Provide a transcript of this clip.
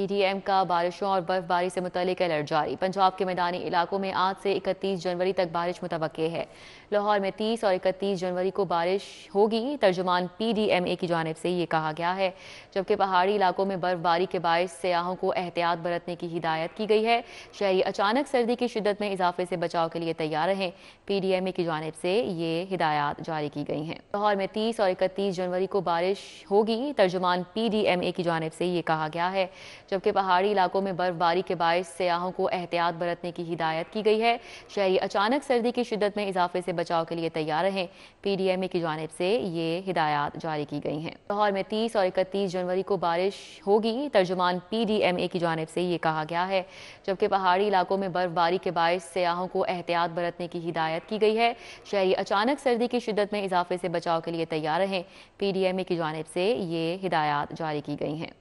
P D M का बारिशों और बर्फबारी से मुतलिक अलर्ट जारी पंजाब के मैदानी इलाकों में आज से इकतीस जनवरी तक बारिश मुतव है लाहौर में तीस और इकतीस जनवरी को बारिश होगी तर्जुमान पी डी एम ए की जानब से ये कहा गया है जबकि पहाड़ी इलाकों में बर्फबारी के बायस सयाहों को एहतियात बरतने की हिदायत की गई है शहरी अचानक सर्दी की शिदत में इजाफे से बचाव के लिए तैयार रहें पी डी एम ए की जानब से ये हिदायत जारी की गई हैं लाहौर में तीस और इकतीस जनवरी को बारिश होगी तर्जुमान पी डी एम ए की जानब से ये कहा गया है जबकि पहाड़ी इलाकों में बर्फबारी के बायस सयाहों को एहतियात बरतने की हिदायत की गई है शहरी अचानक सर्दी की शिदत में इजाफे से बचाव के लिए तैयार रहें पी डी एम ए की जानब से ये हिदायत जारी की गई हैं लाहौर में तीस और इकतीस जनवरी को बारिश होगी तर्जुमान पी डी एम ए की जानब से ये कहा गया है जबकि पहाड़ी इलाकों में बर्फबारी के बायस सयाहों को एहतियात बरतने की हिदायत की गई है शहरी अचानक सर्दी की शिदत में इजाफे से बचाव के लिए तैयार रहें पी डी एम ए की जानब से ये हिदायत जारी की गई हैं